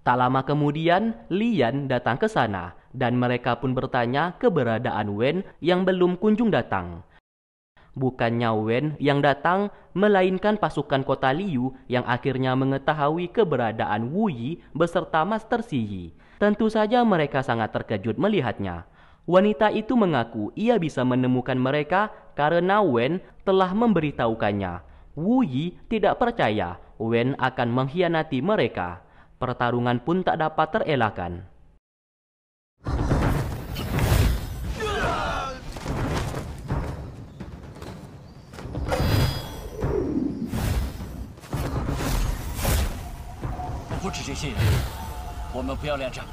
Tak lama kemudian, Lian datang ke sana dan mereka pun bertanya keberadaan Wen yang belum kunjung datang. Bukannya Wen yang datang, melainkan pasukan kota Liu yang akhirnya mengetahui keberadaan Wu Yi beserta Master Xi Yi. Tentu saja mereka sangat terkejut melihatnya. Wanita itu mengaku ia bisa menemukan mereka karena Wen telah memberitahukannya. Wu Yi tidak percaya Wen akan mengkhianati mereka. Pertarungan pun tak dapat terelakkan. kita tidak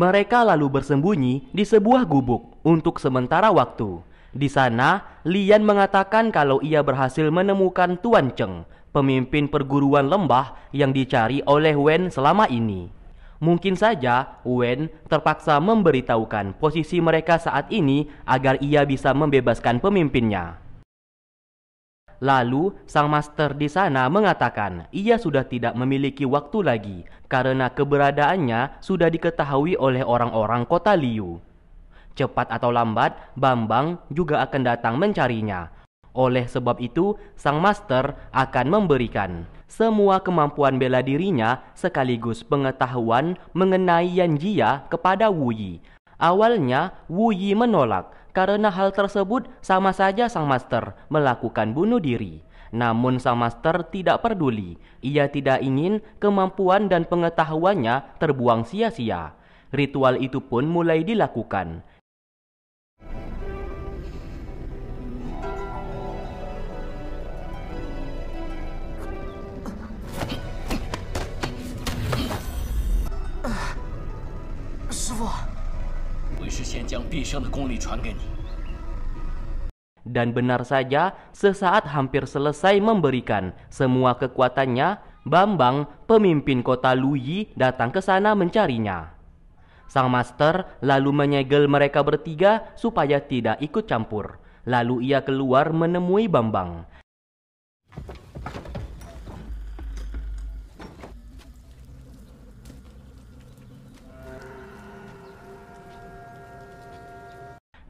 Mereka lalu bersembunyi di sebuah gubuk untuk sementara waktu. Di sana, Lian mengatakan kalau ia berhasil menemukan Tuan Cheng, pemimpin perguruan lembah yang dicari oleh Wen selama ini. Mungkin saja Wen terpaksa memberitahukan posisi mereka saat ini agar ia bisa membebaskan pemimpinnya. Lalu, sang master di sana mengatakan ia sudah tidak memiliki waktu lagi karena keberadaannya sudah diketahui oleh orang-orang kota Liu. Cepat atau lambat, Bambang juga akan datang mencarinya. Oleh sebab itu, sang master akan memberikan semua kemampuan bela dirinya sekaligus pengetahuan mengenai Yanjia kepada Wu Yi. Awalnya, Wu Yi menolak karena hal tersebut sama saja sang master melakukan bunuh diri. Namun sang master tidak peduli. Ia tidak ingin kemampuan dan pengetahuannya terbuang sia-sia. Ritual itu pun mulai dilakukan. Dan benar saja, sesaat hampir selesai memberikan semua kekuatannya, Bambang, pemimpin kota Luyi, datang ke sana mencarinya. Sang master lalu menyegel mereka bertiga supaya tidak ikut campur. Lalu ia keluar menemui Bambang.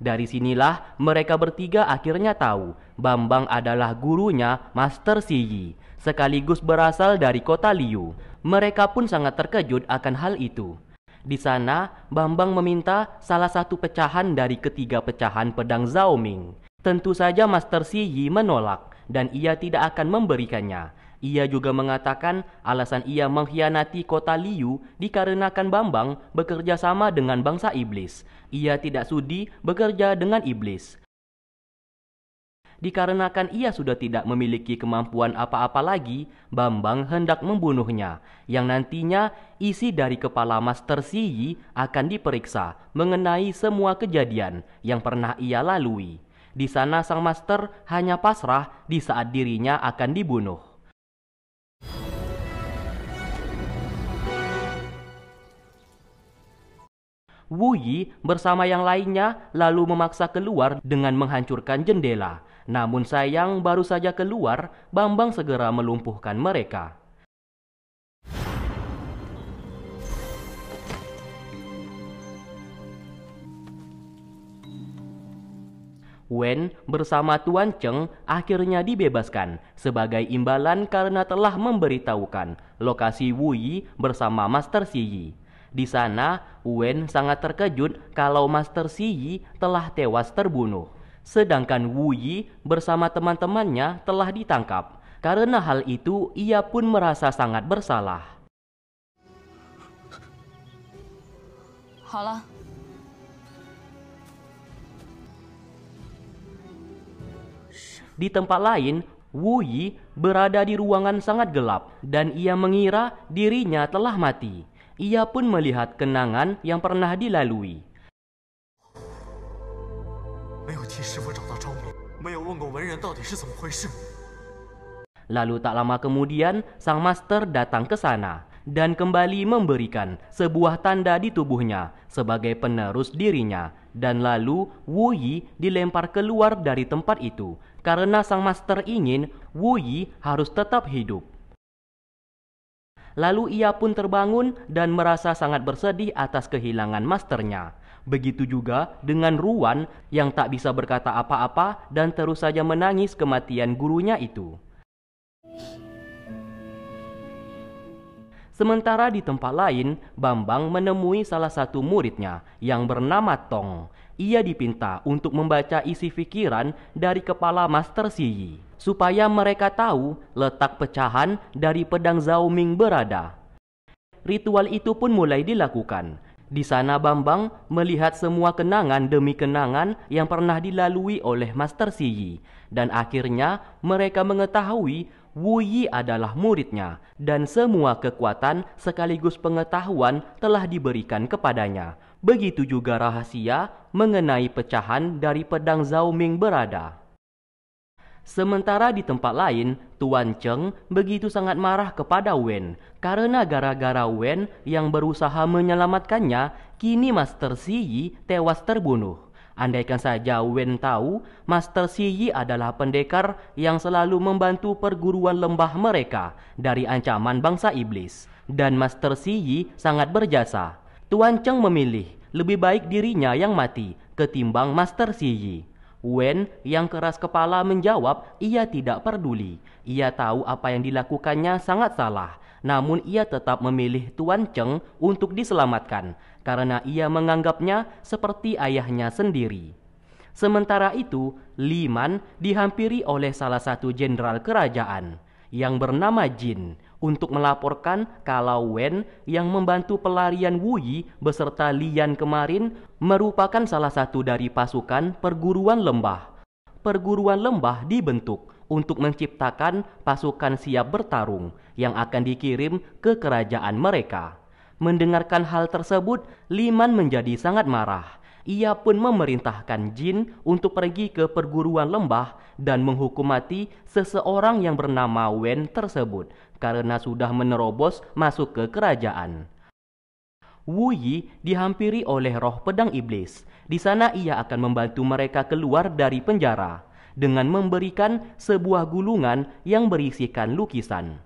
Dari sinilah mereka bertiga akhirnya tahu Bambang adalah gurunya Master Siyi, sekaligus berasal dari kota Liu. Mereka pun sangat terkejut akan hal itu. Di sana, Bambang meminta salah satu pecahan dari ketiga pecahan pedang Zhao Ming. Tentu saja Master Si Yi menolak dan ia tidak akan memberikannya. Ia juga mengatakan alasan ia mengkhianati kota Liu dikarenakan Bambang bekerja sama dengan bangsa iblis ia tidak sudi bekerja dengan iblis. Dikarenakan ia sudah tidak memiliki kemampuan apa-apa lagi, Bambang hendak membunuhnya, yang nantinya isi dari kepala Master Yi akan diperiksa mengenai semua kejadian yang pernah ia lalui. Di sana sang master hanya pasrah di saat dirinya akan dibunuh. Wu Yi bersama yang lainnya lalu memaksa keluar dengan menghancurkan jendela. Namun sayang baru saja keluar, Bambang segera melumpuhkan mereka. Wen bersama Tuan Cheng akhirnya dibebaskan sebagai imbalan karena telah memberitahukan lokasi Wu Yi bersama Master Xi Yi. Di sana, Wen sangat terkejut kalau Master Xi Yi telah tewas terbunuh. Sedangkan Wu Yi bersama teman-temannya telah ditangkap. Karena hal itu, ia pun merasa sangat bersalah. Halah. di tempat lain, Wu Yi berada di ruangan sangat gelap dan ia mengira dirinya telah mati ia pun melihat kenangan yang pernah dilalui. Lalu tak lama kemudian, sang master datang ke sana dan kembali memberikan sebuah tanda di tubuhnya sebagai penerus dirinya. Dan lalu Wu Yi dilempar keluar dari tempat itu karena sang master ingin Wu Yi harus tetap hidup. Lalu ia pun terbangun dan merasa sangat bersedih atas kehilangan masternya. Begitu juga dengan Ruan yang tak bisa berkata apa-apa dan terus saja menangis kematian gurunya itu. Sementara di tempat lain, Bambang menemui salah satu muridnya yang bernama Tong ia dipinta untuk membaca isi pikiran dari kepala Master Siyi, supaya mereka tahu letak pecahan dari pedang Zhao Ming berada. Ritual itu pun mulai dilakukan. Di sana Bambang melihat semua kenangan demi kenangan yang pernah dilalui oleh Master Siyi dan akhirnya mereka mengetahui Wu Yi adalah muridnya dan semua kekuatan sekaligus pengetahuan telah diberikan kepadanya begitu juga rahasia mengenai pecahan dari pedang Zhao Ming berada. Sementara di tempat lain, Tuan Cheng begitu sangat marah kepada Wen karena gara-gara Wen yang berusaha menyelamatkannya, kini Master Xi tewas terbunuh. Andaikan saja Wen tahu, Master Xi adalah pendekar yang selalu membantu perguruan lembah mereka dari ancaman bangsa iblis. Dan Master Xi sangat berjasa Tuan Cheng memilih lebih baik dirinya yang mati ketimbang Master Xi Yi. Wen yang keras kepala menjawab ia tidak peduli. Ia tahu apa yang dilakukannya sangat salah. Namun ia tetap memilih Tuan Cheng untuk diselamatkan karena ia menganggapnya seperti ayahnya sendiri. Sementara itu, Liman dihampiri oleh salah satu jenderal kerajaan yang bernama Jin untuk melaporkan kalau Wen yang membantu pelarian Wuyi beserta Lian kemarin merupakan salah satu dari pasukan perguruan lembah. Perguruan lembah dibentuk untuk menciptakan pasukan siap bertarung yang akan dikirim ke kerajaan mereka. Mendengarkan hal tersebut, Liman menjadi sangat marah. Ia pun memerintahkan jin untuk pergi ke perguruan lembah dan menghukum mati seseorang yang bernama Wen tersebut karena sudah menerobos masuk ke kerajaan. Wu Yi dihampiri oleh roh pedang iblis. Di sana ia akan membantu mereka keluar dari penjara dengan memberikan sebuah gulungan yang berisikan lukisan.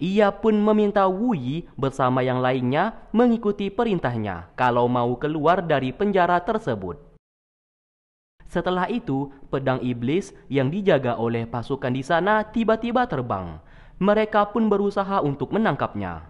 Ia pun meminta Wu Yi bersama yang lainnya mengikuti perintahnya kalau mau keluar dari penjara tersebut. Setelah itu, pedang iblis yang dijaga oleh pasukan di sana tiba-tiba terbang mereka pun berusaha untuk menangkapnya.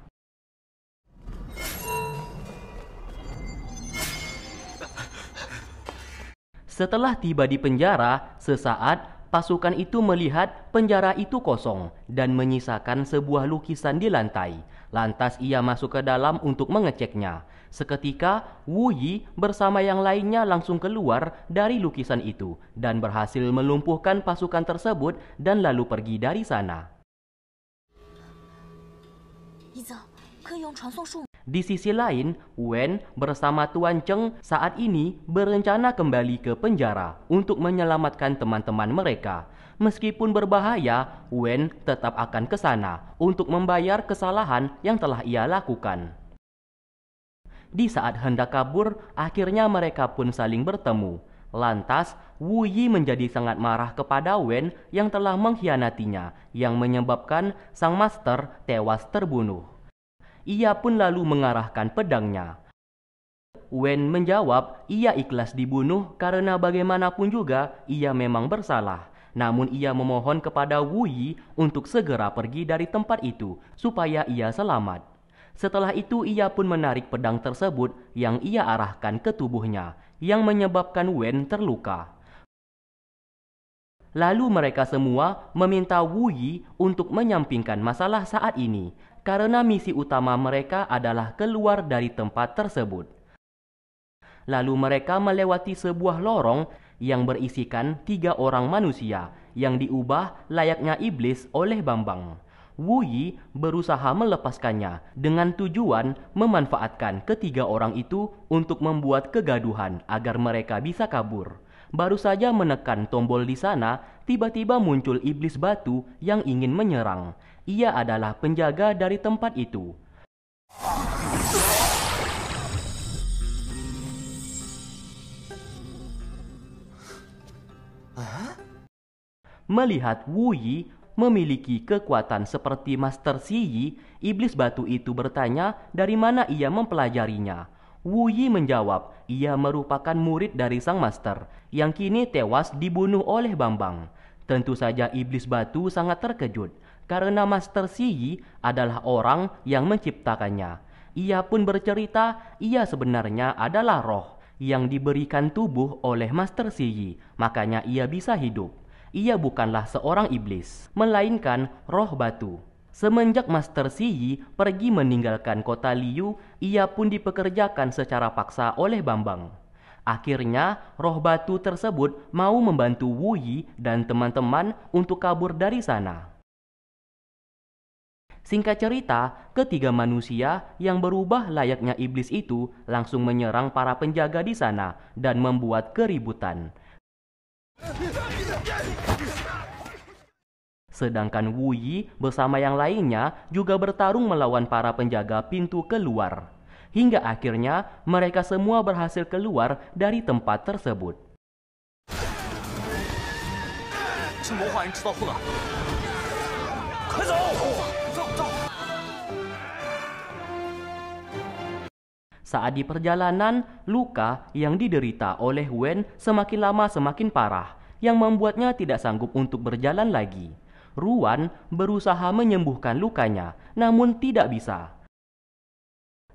Setelah tiba di penjara, sesaat pasukan itu melihat penjara itu kosong dan menyisakan sebuah lukisan di lantai. Lantas ia masuk ke dalam untuk mengeceknya. Seketika, Wu Yi bersama yang lainnya langsung keluar dari lukisan itu dan berhasil melumpuhkan pasukan tersebut dan lalu pergi dari sana. Di sisi lain, Wen bersama Tuan Cheng saat ini berencana kembali ke penjara untuk menyelamatkan teman-teman mereka. Meskipun berbahaya, Wen tetap akan ke sana untuk membayar kesalahan yang telah ia lakukan. Di saat hendak kabur, akhirnya mereka pun saling bertemu. Lantas, Wu Yi menjadi sangat marah kepada Wen yang telah mengkhianatinya, yang menyebabkan sang master tewas terbunuh. Ia pun lalu mengarahkan pedangnya. Wen menjawab, ia ikhlas dibunuh karena bagaimanapun juga ia memang bersalah. Namun ia memohon kepada Wu Yi untuk segera pergi dari tempat itu supaya ia selamat. Setelah itu ia pun menarik pedang tersebut yang ia arahkan ke tubuhnya yang menyebabkan Wen terluka. Lalu mereka semua meminta Wu Yi untuk menyampingkan masalah saat ini karena misi utama mereka adalah keluar dari tempat tersebut. Lalu mereka melewati sebuah lorong yang berisikan tiga orang manusia yang diubah layaknya iblis oleh Bambang. Wu Yi berusaha melepaskannya dengan tujuan memanfaatkan ketiga orang itu untuk membuat kegaduhan agar mereka bisa kabur. Baru saja menekan tombol di sana, tiba-tiba muncul iblis batu yang ingin menyerang. Ia adalah penjaga dari tempat itu. Melihat Wu Yi memiliki kekuatan seperti Master Xi Yi, iblis batu itu bertanya dari mana ia mempelajarinya. Wu Yi menjawab, ia merupakan murid dari sang master yang kini tewas dibunuh oleh Bambang. Tentu saja iblis batu sangat terkejut karena Master Xi Yi adalah orang yang menciptakannya. Ia pun bercerita ia sebenarnya adalah roh yang diberikan tubuh oleh Master Xi Yi, makanya ia bisa hidup. Ia bukanlah seorang iblis, melainkan roh batu. Semenjak Master Siyi pergi meninggalkan kota Liu, ia pun dipekerjakan secara paksa oleh Bambang. Akhirnya, roh batu tersebut mau membantu Wu Yi dan teman-teman untuk kabur dari sana. Singkat cerita, ketiga manusia yang berubah layaknya iblis itu langsung menyerang para penjaga di sana dan membuat keributan. Sedangkan Wu Yi bersama yang lainnya juga bertarung melawan para penjaga pintu keluar. Hingga akhirnya mereka semua berhasil keluar dari tempat tersebut. Saat di perjalanan, luka yang diderita oleh Wen semakin lama semakin parah, yang membuatnya tidak sanggup untuk berjalan lagi. Ruan berusaha menyembuhkan lukanya, namun tidak bisa.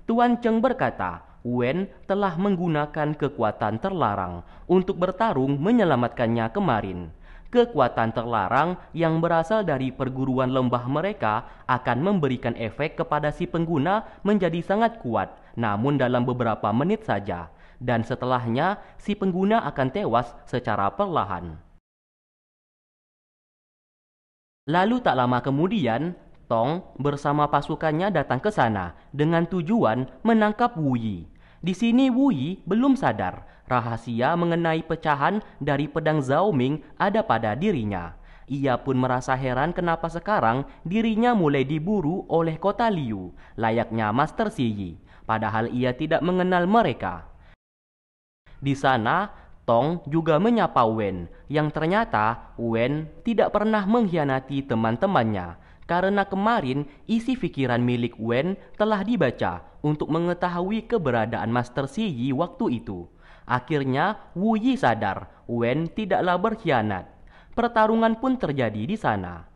Tuan Cheng berkata, Wen telah menggunakan kekuatan terlarang untuk bertarung menyelamatkannya kemarin. Kekuatan terlarang yang berasal dari perguruan lembah mereka akan memberikan efek kepada si pengguna menjadi sangat kuat, namun dalam beberapa menit saja, dan setelahnya si pengguna akan tewas secara perlahan. Lalu tak lama kemudian, Tong bersama pasukannya datang ke sana dengan tujuan menangkap Wuyi. Di sini Wuyi belum sadar rahasia mengenai pecahan dari pedang Zhao Ming ada pada dirinya. Ia pun merasa heran kenapa sekarang dirinya mulai diburu oleh kota Liu, layaknya Master Yi. padahal ia tidak mengenal mereka. Di sana, Tong juga menyapa Wen, yang ternyata Wen tidak pernah mengkhianati teman-temannya, karena kemarin isi pikiran milik Wen telah dibaca untuk mengetahui keberadaan Master Xi Yi waktu itu. Akhirnya, Wu Yi sadar Wen tidaklah berkhianat. Pertarungan pun terjadi di sana.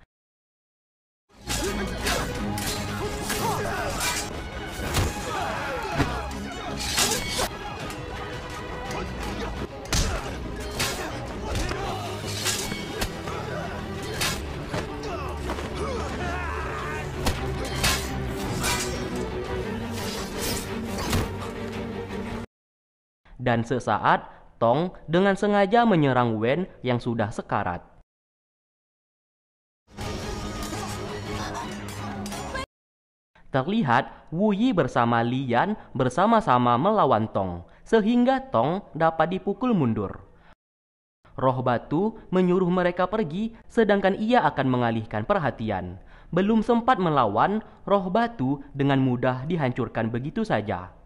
dan sesaat Tong dengan sengaja menyerang Wen yang sudah sekarat. Terlihat Wu Yi bersama Lian bersama-sama melawan Tong, sehingga Tong dapat dipukul mundur. Roh batu menyuruh mereka pergi, sedangkan ia akan mengalihkan perhatian. Belum sempat melawan, roh batu dengan mudah dihancurkan begitu saja.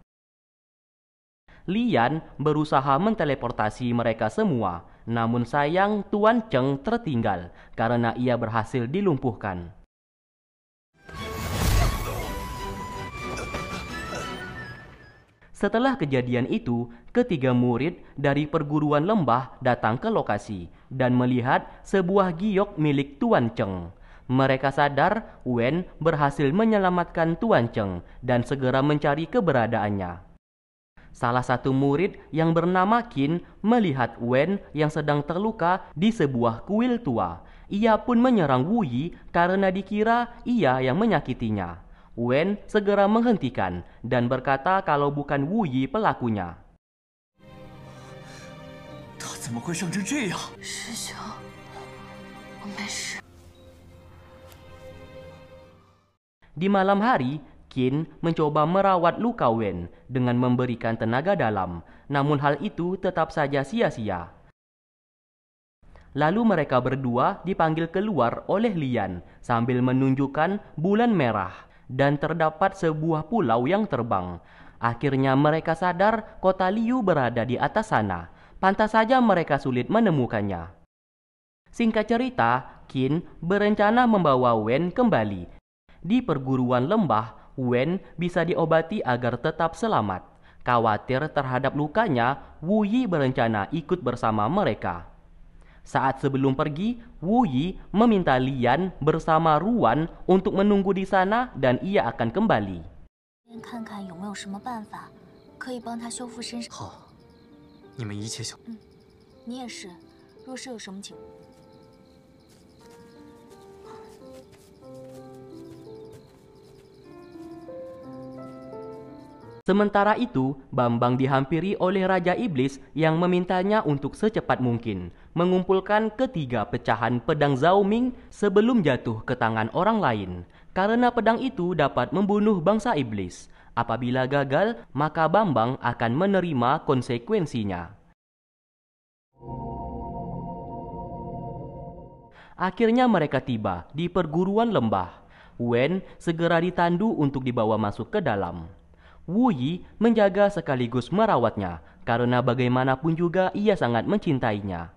Lian berusaha menteleportasi mereka semua, namun sayang Tuan Cheng tertinggal karena ia berhasil dilumpuhkan. Setelah kejadian itu, ketiga murid dari perguruan lembah datang ke lokasi dan melihat sebuah giok milik Tuan Cheng. Mereka sadar Wen berhasil menyelamatkan Tuan Cheng dan segera mencari keberadaannya. Salah satu murid yang bernama Kin melihat Wen yang sedang terluka di sebuah kuil tua. Ia pun menyerang Wu karena dikira ia yang menyakitinya. Wen segera menghentikan dan berkata kalau bukan Wu pelakunya. Di malam hari, Kin mencoba merawat luka Wen dengan memberikan tenaga dalam, namun hal itu tetap saja sia-sia. Lalu mereka berdua dipanggil keluar oleh Lian sambil menunjukkan bulan merah dan terdapat sebuah pulau yang terbang. Akhirnya mereka sadar kota Liu berada di atas sana. Pantas saja mereka sulit menemukannya. Singkat cerita, Kin berencana membawa Wen kembali di perguruan lembah Wen bisa diobati agar tetap selamat. Khawatir terhadap lukanya, Wu Yi berencana ikut bersama mereka. Saat sebelum pergi, Wu Yi meminta Lian bersama Ruan untuk menunggu di sana dan ia akan kembali. Oh, Sementara itu, Bambang dihampiri oleh Raja Iblis yang memintanya untuk secepat mungkin mengumpulkan ketiga pecahan pedang Zhao Ming sebelum jatuh ke tangan orang lain, karena pedang itu dapat membunuh bangsa Iblis. Apabila gagal, maka Bambang akan menerima konsekuensinya. Akhirnya mereka tiba di perguruan lembah. Wen segera ditandu untuk dibawa masuk ke dalam. Wu menjaga sekaligus merawatnya karena bagaimanapun juga ia sangat mencintainya.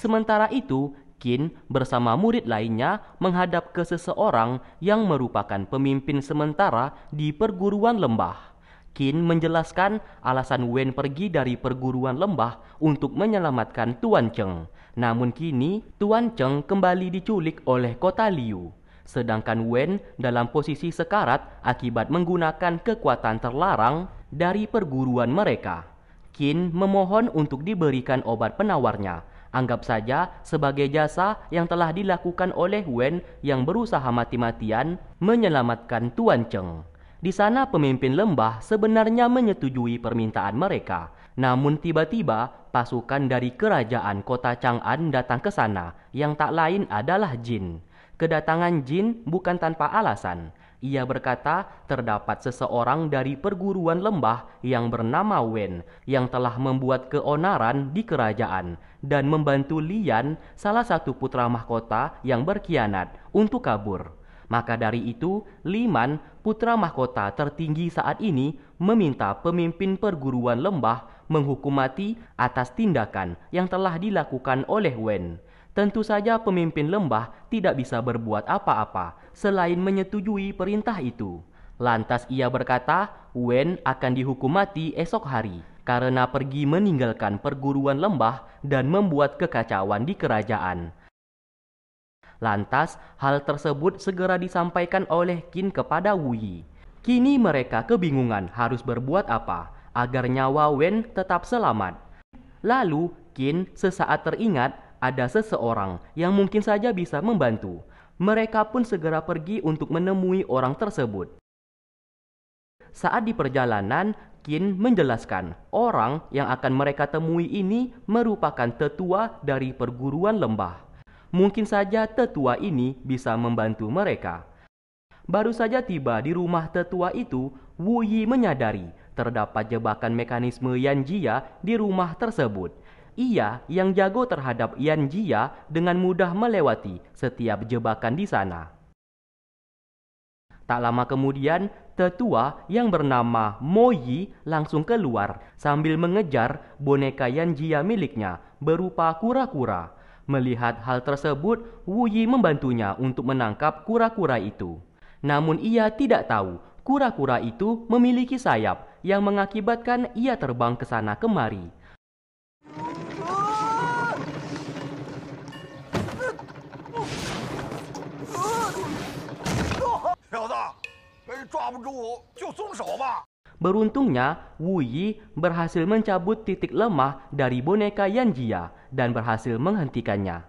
Sementara itu, Qin bersama murid lainnya menghadap ke seseorang yang merupakan pemimpin sementara di perguruan lembah. Kin menjelaskan alasan Wen pergi dari perguruan lembah untuk menyelamatkan Tuan Cheng. Namun kini, Tuan Cheng kembali diculik oleh kota Liu. Sedangkan Wen dalam posisi sekarat akibat menggunakan kekuatan terlarang dari perguruan mereka. Kin memohon untuk diberikan obat penawarnya. Anggap saja sebagai jasa yang telah dilakukan oleh Wen yang berusaha mati-matian menyelamatkan Tuan Cheng. Di sana pemimpin lembah sebenarnya menyetujui permintaan mereka. Namun tiba-tiba pasukan dari kerajaan kota Chang'an datang ke sana yang tak lain adalah jin. Kedatangan jin bukan tanpa alasan. Ia berkata, terdapat seseorang dari perguruan lembah yang bernama Wen yang telah membuat keonaran di kerajaan dan membantu Lian, salah satu putra mahkota yang berkhianat, untuk kabur. Maka dari itu, Liman, putra mahkota tertinggi saat ini, meminta pemimpin perguruan lembah menghukum mati atas tindakan yang telah dilakukan oleh Wen. Tentu saja pemimpin lembah tidak bisa berbuat apa-apa selain menyetujui perintah itu. Lantas ia berkata, Wen akan dihukum mati esok hari karena pergi meninggalkan perguruan lembah dan membuat kekacauan di kerajaan. Lantas, hal tersebut segera disampaikan oleh Qin kepada Wuyi. Kini mereka kebingungan harus berbuat apa agar nyawa Wen tetap selamat. Lalu, Qin sesaat teringat ada seseorang yang mungkin saja bisa membantu. Mereka pun segera pergi untuk menemui orang tersebut. Saat di perjalanan, Qin menjelaskan orang yang akan mereka temui ini merupakan tetua dari perguruan lembah mungkin saja tetua ini bisa membantu mereka. Baru saja tiba di rumah tetua itu, Wu Yi menyadari terdapat jebakan mekanisme Yan Jia di rumah tersebut. Ia yang jago terhadap Yan Jia dengan mudah melewati setiap jebakan di sana. Tak lama kemudian, tetua yang bernama Mo Yi langsung keluar sambil mengejar boneka Yan Jia miliknya berupa kura-kura. Melihat hal tersebut, Wu Yi membantunya untuk menangkap kura-kura itu. Namun ia tidak tahu kura-kura itu memiliki sayap yang mengakibatkan ia terbang ke sana kemari. Beruntungnya, Wu Yi berhasil mencabut titik lemah dari boneka Yan Jia dan berhasil menghentikannya.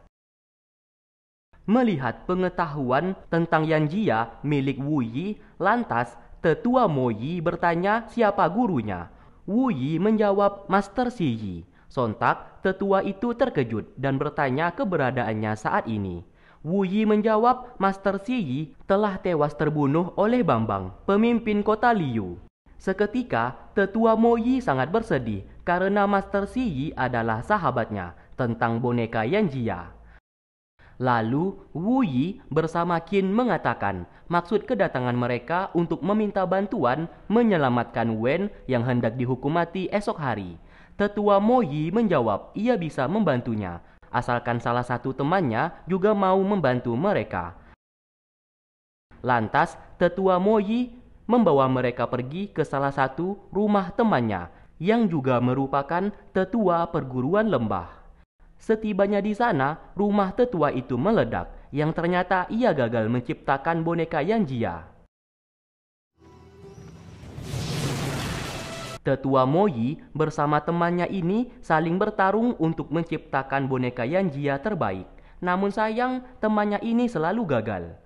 Melihat pengetahuan tentang Yan Jia milik Wu Yi, lantas tetua Mo Yi bertanya siapa gurunya. Wu Yi menjawab Master Xi Yi. Sontak, tetua itu terkejut dan bertanya keberadaannya saat ini. Wu Yi menjawab Master Xi Yi telah tewas terbunuh oleh Bambang, pemimpin kota Liu. Seketika, tetua Moyi sangat bersedih karena Master Siyi adalah sahabatnya tentang boneka Yanjia. Lalu, Wu Yi bersama Qin mengatakan maksud kedatangan mereka untuk meminta bantuan menyelamatkan Wen yang hendak dihukum mati esok hari. Tetua Mo menjawab ia bisa membantunya, asalkan salah satu temannya juga mau membantu mereka. Lantas, tetua Moyi membawa mereka pergi ke salah satu rumah temannya yang juga merupakan tetua perguruan lembah. Setibanya di sana, rumah tetua itu meledak yang ternyata ia gagal menciptakan boneka yang jia. Tetua Moyi bersama temannya ini saling bertarung untuk menciptakan boneka Yanjia terbaik. Namun sayang, temannya ini selalu gagal.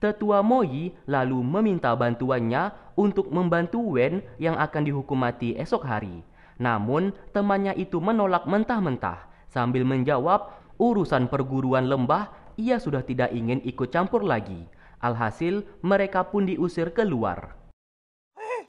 Tetua Moyi lalu meminta bantuannya untuk membantu Wen yang akan dihukum mati esok hari. Namun, temannya itu menolak mentah-mentah sambil menjawab urusan perguruan lembah ia sudah tidak ingin ikut campur lagi. Alhasil, mereka pun diusir keluar. Eh,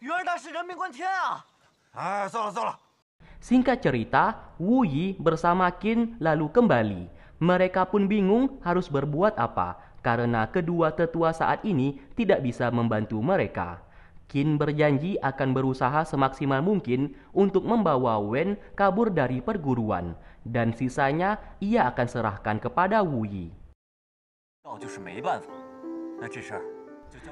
Singkat cerita, Wu Yi bersama Qin lalu kembali. Mereka pun bingung harus berbuat apa karena kedua tetua saat ini tidak bisa membantu mereka. Kin berjanji akan berusaha semaksimal mungkin untuk membawa Wen kabur dari perguruan, dan sisanya ia akan serahkan kepada Wu Yi.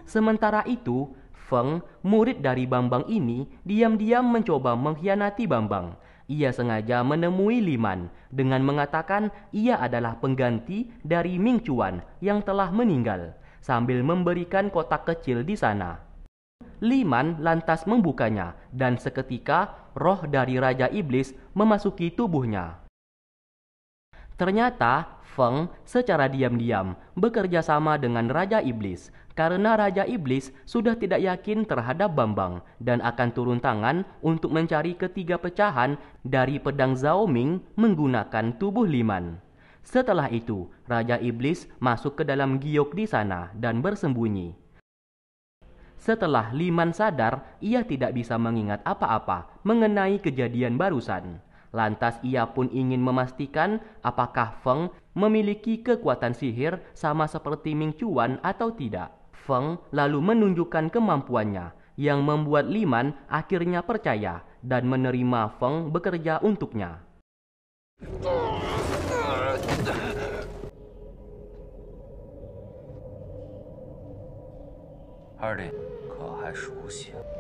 Sementara itu, Feng, murid dari Bambang ini, diam-diam mencoba mengkhianati Bambang ia sengaja menemui Liman dengan mengatakan ia adalah pengganti dari Ming Chuan yang telah meninggal sambil memberikan kotak kecil di sana. Liman lantas membukanya dan seketika roh dari Raja Iblis memasuki tubuhnya. Ternyata Feng secara diam-diam bekerja sama dengan Raja Iblis karena Raja Iblis sudah tidak yakin terhadap Bambang dan akan turun tangan untuk mencari ketiga pecahan dari pedang Zhao Ming menggunakan tubuh Liman. Setelah itu, Raja Iblis masuk ke dalam giok di sana dan bersembunyi. Setelah Liman sadar, ia tidak bisa mengingat apa-apa mengenai kejadian barusan. Lantas ia pun ingin memastikan apakah Feng memiliki kekuatan sihir sama seperti Ming Chuan atau tidak. Feng lalu menunjukkan kemampuannya yang membuat Liman akhirnya percaya dan menerima Feng bekerja untuknya. Hardy, masih